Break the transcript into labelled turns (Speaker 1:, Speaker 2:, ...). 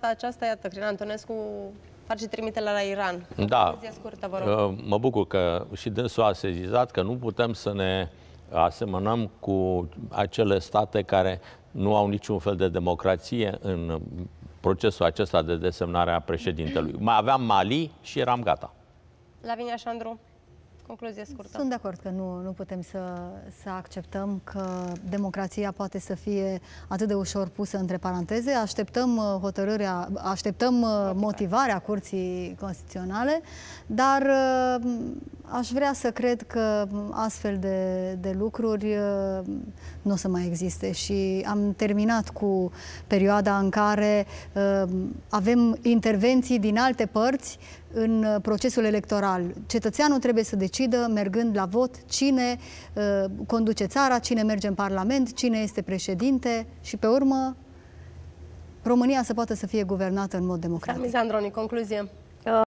Speaker 1: data aceasta, iată, Crina Antonescu face trimite la Iran. Da. Scurtă, vă rog.
Speaker 2: Uh, mă bucur că și dânsul a sezizat că nu putem să ne asemănăm cu acele state care nu au niciun fel de democrație în procesul acesta de desemnare a președintelui. Mai aveam Mali și eram gata.
Speaker 1: La Lavinia Șandru. Concluzie scurtă.
Speaker 3: Sunt de acord că nu, nu putem să, să acceptăm că democrația poate să fie atât de ușor pusă între paranteze. Așteptăm uh, hotărârea, așteptăm uh, motivarea Curții Constituționale, dar uh, aș vrea să cred că astfel de, de lucruri nu o să mai existe și am terminat cu perioada în care avem intervenții din alte părți în uh, procesul electoral. Cetățeanul trebuie să decidă, mergând la vot, cine uh, conduce țara, cine merge în Parlament, cine este președinte și, pe urmă, România să poată să fie guvernată în mod democratic.
Speaker 1: Mizandroni, concluzie.